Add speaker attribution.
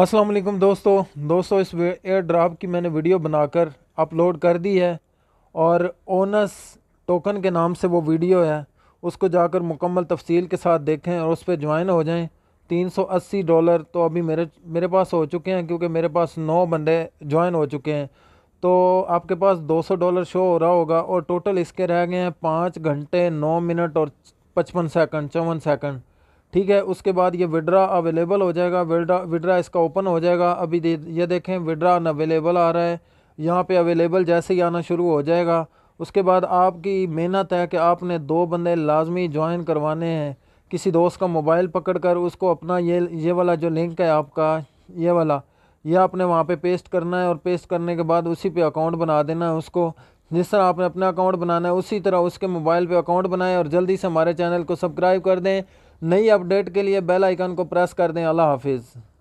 Speaker 1: अस्सलाम वालेकुम दोस्तों दोस्तों इस एयर ड्राप की मैंने वीडियो बनाकर अपलोड कर दी है और ओनस टोकन के नाम से वो वीडियो है उसको जाकर मुकम्मल तफसील के साथ देखें और उस पर ज्वाइन हो जाएं 380 डॉलर तो अभी मेरे मेरे पास हो चुके हैं क्योंकि मेरे पास नौ बंदे ज्वाइन हो चुके हैं तो आपके पास 200 डॉलर शो हो रहा होगा और टोटल इसके रह गए हैं पाँच घंटे नौ मिनट और पचपन सेकंड चौवन सेकंड ठीक है उसके बाद ये विड्रा अवेलेबल हो जाएगा विड्रा विड्रा इसका ओपन हो जाएगा अभी ये देखें विड्रा अन अवेलेबल आ रहा है यहाँ पे अवेलेबल जैसे ही आना शुरू हो जाएगा उसके बाद आपकी मेहनत है कि आपने दो बंदे लाजमी ज्वाइन करवाने हैं किसी दोस्त का मोबाइल पकड़ कर उसको अपना ये ये वाला जो लिंक है आपका ये वाला ये आपने वहाँ पे पेस्ट करना है और पेस्ट करने के बाद उसी पे अकाउंट बना देना है उसको जिस तरह आपने अपना अकाउंट बनाना है उसी तरह उसके मोबाइल पे अकाउंट बनाएं और जल्दी से हमारे चैनल को सब्सक्राइब कर दें नई अपडेट के लिए बेल आइकन को प्रेस कर दें अल्लाह हाफिज़